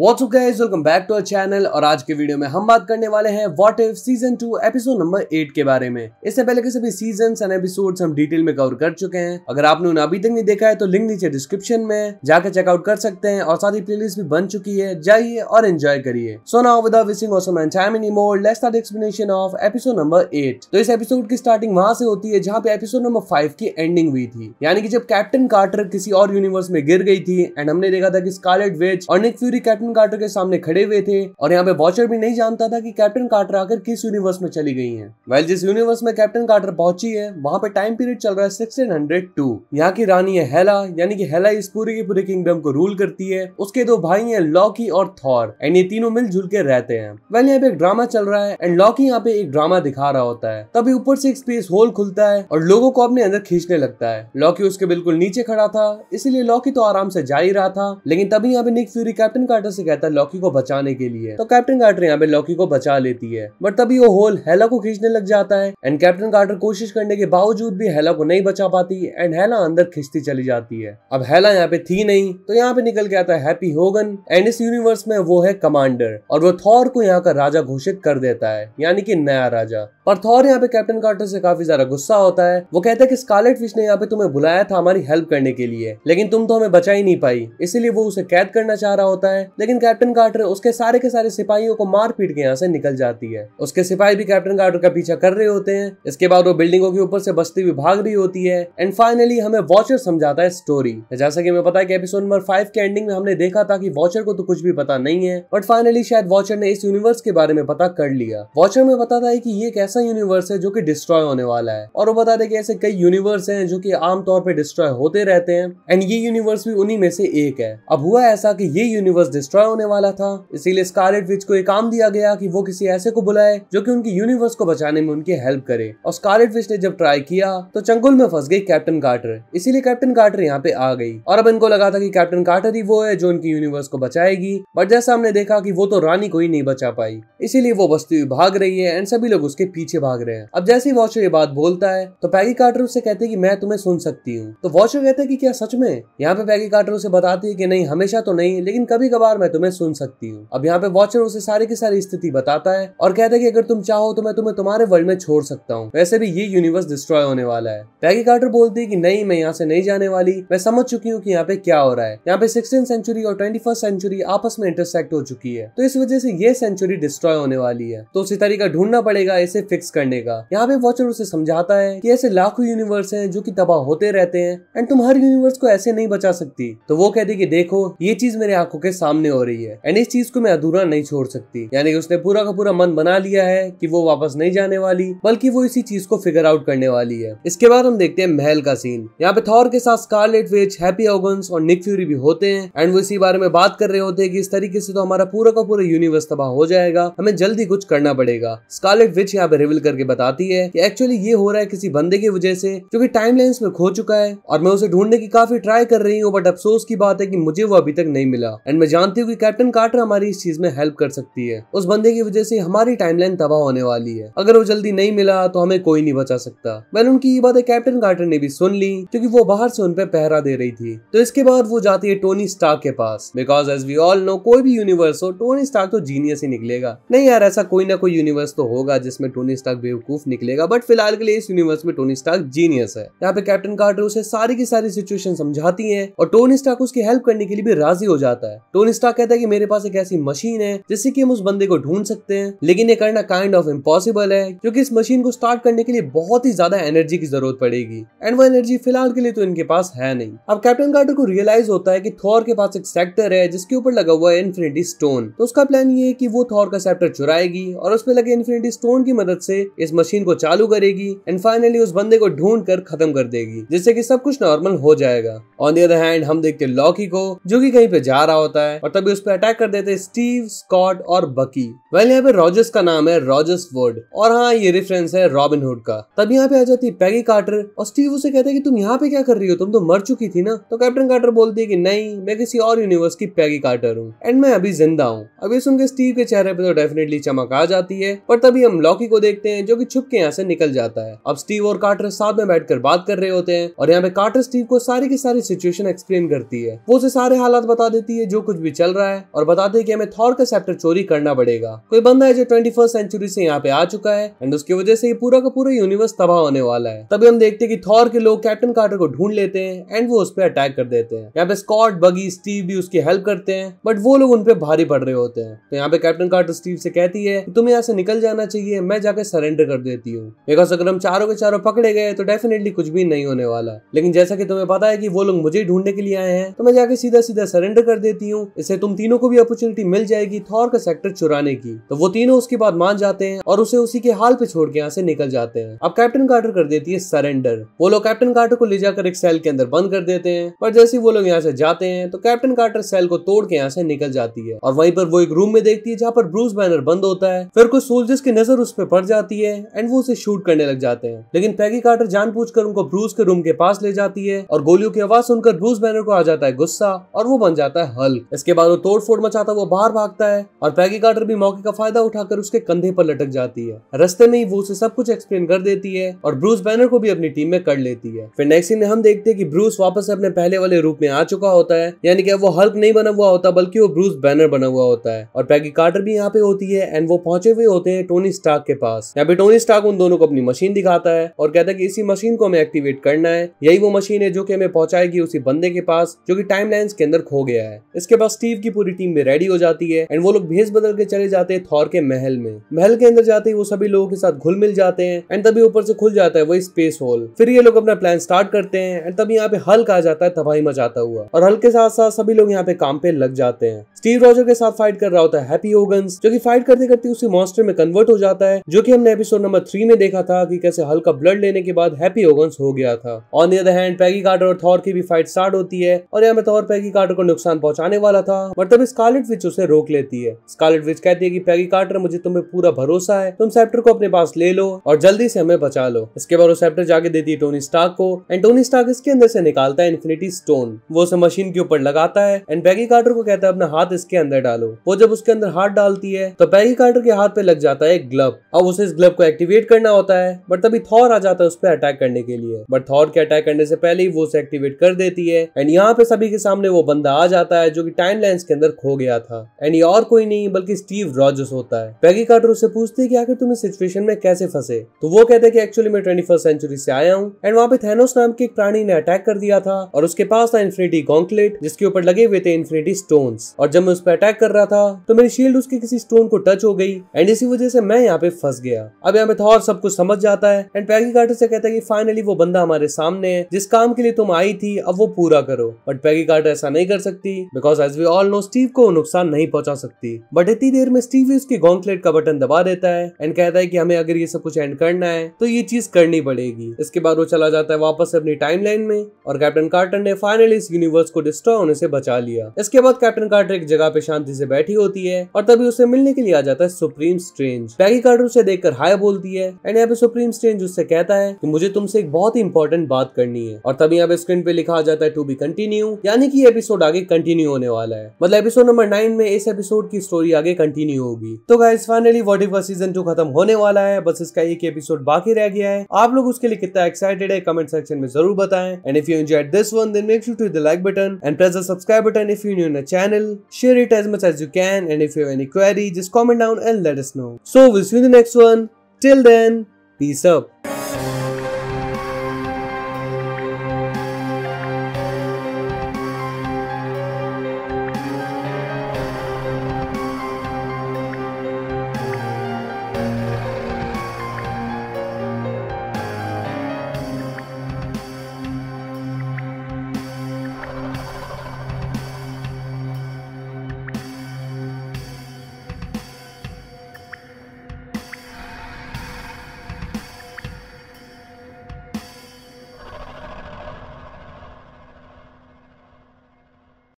WhatsApp guys welcome back to our channel और आज के वीडियो में हम बात करने वाले हैं what if season two episode number eight के बारे में इससे पहले के सभी सीजन एंड एपिसोड हम डिटेल में कवर कर चुके हैं अगर आपने उन्हें अभी तक नहीं देखा है तो लिंक नीचे डिस्क्रिप्शन में जाकर चेकआउट कर सकते हैं और साथ ही प्लेलिस्ट भी बन चुकी है जाइए और एंजॉय करिए सो ना without wasting awesome and time anymore let's start explanation of episode number eight तो इस एपिसोड की स्टार्टिंग वहां से होती है जहाँ पे एपिसोड नंबर फाइव की एंडिंग हुई थी यानी कि जब कैप्टन कार्टर किसी और यूनिवर्स में गिर गई थी एंड हमने देखा था कि स्कारलेट विच और Nick Fury captain captain Carter के सामने खड़े हुए थे और यहाँ पे वॉचर भी नहीं जानता था कि कैप्टन कार्टर आकर किस यूनिवर्स में चली गई है वेल जिस यूनिवर्स में कैप्टन कार्टर पहुंची है वहाँ पे टाइम पीरियड चल रहा है सिक्सटीन हंड्रेड टू यहाँ की रानी है हेला यानी कि हेला इस पूरे के पूरे किंगडम को रूल करती है उसके दो भाई है लॉकी और थॉर एंड ये तीनों मिलजुल के रहते हैं वेल यहाँ पे एक ड्रामा चल रहा है एंड लॉकी यहाँ पे एक ड्रामा दिखा रहा होता है तभी ऊपर से एक स्पेस होल खुलता है और लोगों को अपने अंदर खींचने लगता है लॉकी उसके बिल्कुल नीचे खड़ा था इसीलिए लॉकी तो आराम से जा ही रहा था लेकिन तभी यहाँ पे निक फ्यूरी कैप्टन कार्टर से कहता है लॉकी को बचाने के लिए तो कैप्टन कार्टर यहाँ पे लॉकी को बचा लेती है बट तभी वो होल हेला को खींचने लग जाता है एंड कैप्टन कार्टर कोशिश करने के बावजूद भी हेला को नहीं बचा पाती एंड हेला अंदर खींचती चली जाती है अब हेला यहाँ पे थी नहीं तो यहाँ पे निकल के आता हैप्पी होगन एंड इस यूनिवर्स में वो है कमांडर और वो थॉर को यहाँ का राजा घोषित कर देता है यानी कि नया राजा और थॉर यहाँ पे कैप्टन कार्टर से काफी ज्यादा गुस्सा होता है वो कहता है कि स्कारलेट फिश ने यहाँ पे तुम्हें बुलाया था हमारी हेल्प करने के लिए लेकिन तुम तो हमें बचा ही नहीं पाई इसीलिए वो उसे कैद करना चाह रहा होता है लेकिन कैप्टन कार्टर उसके सारे के सारे सिपाहियों को मार पीट के यहाँ से निकल जाती है उसके सिपाही भी कैप्टन कार्टर का पीछा कर रहे होते हैं इसके बाद वो बिल्डिंगों के ऊपर से बस्ती भी भाग रही होती है एंड फाइनली हमें वॉचर समझाता है स्टोरी जैसा की हमें पता है कि एपिसोड नंबर फाइव के एंडिंग में हमने देखा था कि वॉचर को तो कुछ भी पता नहीं है बट फाइनली शायद वॉचर ने इस यूनिवर्स के बारे में पता कर लिया वॉचर में बताता है की ये एक ऐसा यूनिवर्स है जो कि डिस्ट्रॉय होने वाला है और वो बता दे कि ऐसे कई यूनिवर्स हैं जो कि आमतौर पर डिस्ट्रॉय होते रहते हैं एंड ये यूनिवर्स भी उन्हीं में से एक है अब हुआ ऐसा कि ये यूनिवर्स डिस्ट्रॉय होने वाला था इसीलिए स्कारलेट विच को एक काम दिया गया कि वो किसी ऐसे को बुलाए जो कि उनके यूनिवर्स को बचाने में उनकी हेल्प करे और स्कारलेट विच ने जब ट्राई किया तो चंगुल में फंस गई कैप्टन कार्टर इसीलिए कैप्टन कार्टर यहाँ पे आ गई और अब इनको लगा था कि कैप्टन कार्टर ही वो है जो उनकी यूनिवर्स को बचाएगी बट जैसा हमने देखा कि वो तो रानी को ही नहीं बचा पाई इसीलिए वो बस्ती भाग रही है एंड सभी लोग उसके पीछे पीछे भाग रहे हैं अब जैसे ही वॉचर ये बात बोलता है तो पैगी कार्टर उसे कहते हैं कि मैं तुम्हें सुन सकती हूँ तो वॉचर कहते हैं कि क्या सच में यहाँ पे पैगी कार्टर उसे बताती है कि नहीं हमेशा तो नहीं लेकिन कभी कभार मैं तुम्हें सुन सकती हूँ अब यहाँ पे वॉचर उसे सारी की सारी स्थिति बताता है और कहते हैं कि अगर तुम चाहो तो मैं तुम्हें तुम्हारे वर्ल्ड में छोड़ सकता हूँ वैसे भी ये यूनिवर्स डिस्ट्रॉय होने वाला है पैगी कार्टर बोलती है कि नहीं मैं यहाँ से नहीं जाने वाली मैं समझ चुकी हूँ कि यहाँ पे क्या हो रहा है यहाँ पे सिक्सटीन सेंचुरी और ट्वेंटी फर्स्ट सेंचुरी आपस में इंटरसेक्ट हो चुकी है तो इस वजह से ये सेंचुरी डिस्ट्रॉय होने वाली है तो उसी तरीका ढूंढना पड़ेगा इसे फिक्स करने का यहाँ पे वॉचर उसे समझाता है कि ऐसे लाखों यूनिवर्स हैं जो कि तबाह होते रहते हैं एंड तुम हर यूनिवर्स को ऐसे नहीं बचा सकती तो वो कहती कि देखो ये चीज मेरे आंखों के सामने हो रही है एंड इस चीज को मैं अधूरा नहीं छोड़ सकती यानी उसने पूरा का पूरा मन बना लिया है कि वो वापस नहीं जाने वाली बल्कि वो इसी चीज को फिगर आउट करने वाली है इसके बाद हम देखते हैं महल का सीन यहाँ पे थॉर के साथ स्कारलेट वेच हैप्पी ऑगन्स और निक फ्यूरी भी होते हैं एंड वो इसी बारे में बात कर रहे होते हैं कि इस तरीके से तो हमारा पूरा का पूरा यूनिवर्स तबाह हो जाएगा हमें जल्दी कुछ करना पड़ेगा स्कारलेट विच यहाँ पे रिविल करके बताती है कि एक्चुअली ये हो रहा है किसी बंदे की वजह से जो कि लाइन में खो चुका है और मैं उसे ढूंढने की काफी ट्राई कर रही हूँ बट अफसोस की बात है की मुझे वो अभी तक नहीं मिला एंड मैं जानती हूँ की कैप्टन कार्टर हमारी इस चीज में हेल्प कर सकती है उस बंदे की वजह से हमारी टाइमलाइन तबाह होने वाली है अगर वो जल्दी नहीं मिला तो हमें कोई नहीं बचा सकता मैंने उनकी ये बातें कैप्टन कार्टर ने भी सुन ली क्योंकि वो बाहर से उनपे पहरा दे रही थी तो इसके बाद वो जाती है टोनी स्टार्क के पास because as we all know कोई भी यूनिवर्स हो टोनी स्टार्क तो जीनियस ही निकलेगा नहीं यार ऐसा कोई ना कोई यूनिवर्स तो होगा जिसमें टोनी टोनी स्टार्क बेवकूफ निकलेगा बट फिलहाल के लिए इस यूनिवर्स में टोनी स्टार्क जीनियस है यहाँ पे कैप्टन कार्टर उसे सारी की सारी सिचुएशन समझाती है और टोनी स्टार्क उसकी हेल्प करने के लिए भी राजी हो जाता है टोनी स्टार्क कहता है की मेरे पास एक ऐसी मशीन है जिससे की हम उस बंदे को ढूंढ सकते हैं लेकिन ये करना काइंड ऑफ इम्पॉसिबल है क्योंकि इस मशीन को स्टार्ट करने के लिए बहुत ही ज्यादा एनर्जी की जरूरत पड़ेगी एंड वो एनर्जी फिलहाल के लिए तो इनके पास है नहीं अब कैप्टन कार्टर को रियलाइज होता है कि थॉर के पास एक सेक्टर है जिसके ऊपर लगा हुआ है इन्फिनिटी स्टोन तो उसका प्लान ये है कि वो थॉर का सेक्टर चुराएगी और उस पर लगे इन्फिनिटी स्टोन की मदद मदद से इस मशीन को चालू करेगी एंड फाइनली उस बंदे को ढूंढ कर खत्म कर देगी जिससे कि सब कुछ नॉर्मल हो जाएगा ऑन दी अदर हैंड हम देखते हैं लॉकी को जो कि कहीं पे जा रहा होता है और तभी उस पर अटैक कर देते स्टीव स्कॉट और बकी वेल यहाँ पे रॉजर्स का नाम है रॉजर्स वुड और हाँ ये रेफरेंस है रॉबिनहुड का तब यहाँ पे आ जाती है पैगी कार्टर और स्टीव उसे कहते हैं कि तुम यहाँ पे क्या कर रही हो तुम तो मर चुकी थी ना तो कैप्टन कार्टर बोलती है कि नहीं मैं किसी और यूनिवर्स की पैगी कार्टर हूँ एंड मैं अभी जिंदा हूँ अभी ये सुनकर स्टीव के चेहरे पे तो डेफिनेटली चमक आ जाती है पर तभी हम लॉकी को देख देखते हैं जो कि छुप के यहाँ से निकल जाता है अब स्टीव और कार्टर साथ में बैठकर बात कर रहे होते हैं और यहाँ पे कार्टर स्टीव को सारी की सारी सिचुएशन एक्सप्लेन करती है वो उसे सारे हालात बता देती है जो कुछ भी चल रहा है और बताते हैं की हमें थॉर का सेप्टर चोरी करना पड़ेगा कोई बंदा है जो ट्वेंटी सेंचुरी से यहाँ पे आ चुका है एंड उसकी वजह से पूरा का पूरा यूनिवर्स तबाह होने वाला है तभी हम देखते हैं कि थॉर के लोग कैप्टन कार्टर को ढूंढ लेते हैं एंड वो उस पर अटैक कर देते हैं यहाँ पे स्कॉट बगी स्टीव भी उसकी हेल्प करते हैं बट वो लोग उन पे भारी पड़ रहे होते हैं तो यहाँ पे कैप्टन कार्टर स्टीव से कहती है तुम्हें यहाँ से निकल जाना चाहिए मैं जाकर के सरेंडर कर देती हूँ बिकॉज अगर हम चारों के चारों पकड़े गए तो डेफिनेटली कुछ भी नहीं होने वाला लेकिन जैसा कि तुम्हें पता है कि वो लोग मुझे ढूंढने के लिए आए हैं तो मैं जाके सीधा सीधा सरेंडर कर देती हूँ इससे तुम तीनों को भी अपॉर्चुनिटी मिल जाएगी थॉर का सेक्टर चुराने की तो वो तीनों उसके बाद मान जाते हैं और उसे उसी के हाल पे छोड़ के यहाँ से निकल जाते हैं अब कैप्टन कार्टर कर देती है सरेंडर वो लोग कैप्टन कार्टर को ले जाकर एक सेल के अंदर बंद कर देते हैं पर जैसे वो लोग यहाँ से जाते हैं तो कैप्टन कार्टर सेल को तोड़ के यहाँ से निकल जाती है और वहीं पर वो एक रूम में देखती है जहाँ पर ब्रूस बैनर बंद होता है फिर कुछ सोल्जर्स की नजर उस पर पड़ जाती है एंड वो उसे शूट करने लग जाते हैं लेकिन पैगी कार्टर जानबूझकर उनको ब्रूस के रूम के पास ले जाती है और गोलियों की आवाज सुनकर ब्रूस बैनर को आ जाता है गुस्सा और वो बन जाता है हल इसके बाद वो तोड़फोड़ मचाता वो बाहर भागता है और पैगी कार्टर भी मौके का फायदा उठाकर उसके कंधे पर लटक जाती है रस्ते में ही वो उसे सब कुछ एक्सप्लेन कर देती है और ब्रूस बैनर को भी अपनी टीम में कर लेती है फिर नेक्स्ट में हम देखते हैं कि ब्रूस वापस अपने पहले वाले रूप में आ चुका होता है यानी कि वो हल्क नहीं बना हुआ होता बल्कि वो ब्रूस बैनर बना हुआ होता है और पैगी कार्टर भी यहाँ पे होती है एंड वो पहुंचे हुए होते हैं टोनी स्टार्क के पास पास यहाँ पे टोनी स्टार्क उन दोनों को अपनी मशीन दिखाता है और कहता है कि इसी मशीन को हमें एक्टिवेट करना है यही वो मशीन है जो कि हमें पहुंचाएगी उसी बंदे के पास जो कि टाइमलाइंस के अंदर खो गया है इसके बाद स्टीव की पूरी टीम भी रेडी हो जाती है एंड वो लोग भेज बदल के चले जाते हैं थौर के महल में महल के अंदर जाते ही वो सभी लोगों के साथ घुल मिल जाते हैं एंड तभी ऊपर से खुल जाता है वही स्पेस होल फिर ये लोग अपना प्लान स्टार्ट करते हैं एंड तभी यहाँ पे हल्क आ जाता है तबाही मचाता हुआ और हल्क के साथ साथ सभी लोग यहाँ पे काम पे लग जाते हैं स्टीव रॉजर के साथ फाइट कर रहा होता है हैप्पी होगन्स जो की फाइट करते करते उसी मॉन्स्टर में कन्वर्ट हो जाता है जो जो कि हमने एपिसोड नंबर थ्री में देखा था कि कैसे हल्का ब्लड लेने के बाद हैप्पी ओगन्स हो गया था on the other hand Peggy Carter और थॉर की भी फाइट स्टार्ट होती है और यहाँ पे थॉर पैगी कार्टर को नुकसान पहुंचाने वाला था बट तब स्कारलेट विच उसे रोक लेती है स्कारलेट विच कहती है कि पैगी कार्टर मुझे तुम्हें पूरा भरोसा है तुम सेप्टर को अपने पास ले लो और जल्दी से हमें बचा लो इसके बाद वो सेप्टर जाके देती है टोनी स्टार्क को एंड टोनी स्टार्क इसके अंदर से निकालता है इन्फिनिटी स्टोन वो उसे मशीन के ऊपर लगाता है एंड पैगी कार्टर को कहता है अपना हाथ इसके अंदर डालो वो जब उसके अंदर हाथ डालती है तो पैगी कार्टर के हाथ पे लग जाता है एक ग्लव अब उसे इस ग्लब को एक्टिवेट करना होता है बट तभी थॉर आ जाता है उस पर अटैक करने के लिए बट थॉर के अटैक करने से पहले ही वो उसे एक्टिवेट कर देती है एंड यहाँ पे सभी के सामने वो बंदा आ जाता है जो की टाइम लाइन के अंदर खो गया था एंड ये और कोई नहीं बल्कि स्टीव रॉजर्स होता है पैगी कार्टर उससे पूछती है की आखिर तुम इस सिचुएशन में कैसे फंसे तो वो कहते हैं कि एक्चुअली मैं ट्वेंटी सेंचुरी से आया हूँ एंड वहाँ पे थेनोस नाम के एक प्राणी ने अटैक कर दिया था और उसके पास था इन्फिनिटी गॉन्कलेट जिसके ऊपर लगे हुए थे इन्फिनिटी स्टोन और जब मैं उस पर अटैक कर रहा था तो मेरी शील्ड उसके किसी स्टोन को टच हो गई एंड इसी वजह से मैं यहाँ पे फंस गया अब यहाँ पे थॉर सब कुछ समझ जाता है एंड पैगी कार्टर से कहता है कि फाइनली वो बंदा हमारे सामने है जिस काम के लिए तुम आई थी अब वो पूरा करो बट पैगी कार्टर ऐसा नहीं कर सकती because as we all know Steve को नुकसान नहीं पहुंचा सकती बट इतनी देर में स्टीव उसके गॉन्टलेट का बटन दबा देता है एंड कहता है कि हमें अगर ये सब कुछ एंड करना है तो ये चीज करनी पड़ेगी इसके बाद वो चला जाता है वापस अपनी टाइमलाइन में और कैप्टन कार्टर ने फाइनली इस यूनिवर्स को डिस्ट्रॉय होने से बचा लिया इसके बाद कैप्टन कार्टर एक जगह पे शांति से बैठी होती है और तभी उसे मिलने के लिए आ जाता है सुप्रीम स्ट्रेंज पैगी कार्टर उसे देखकर हाय बोलती है एंड यहाँ पे सुप्रीम स्ट्रेंज उससे कहता है कि मुझे तुमसे एक बहुत ही इंपॉर्टेंट बात करनी है और तभी यहाँ पे स्क्रीन पे लिखा जाता है टू बी कंटिन्यू यानी कि एपिसोड आगे कंटिन्यू होने वाला है मतलब एपिसोड नंबर नाइन में इस एपिसोड की स्टोरी आगे कंटिन्यू होगी तो guys finally what if season two खत्म होने वाला है बस इसका एक एपिसोड बाकी रह गया है आप लोग उसके लिए कितना एक्साइटेड है कमेंट सेक्शन में जरूर बताएं and if you enjoy this one then make sure to the like button and press the subscribe button if you new in the channel share it as much as you can and if you have any query just comment down and let us know so will see you in the next one. Till then, peace out.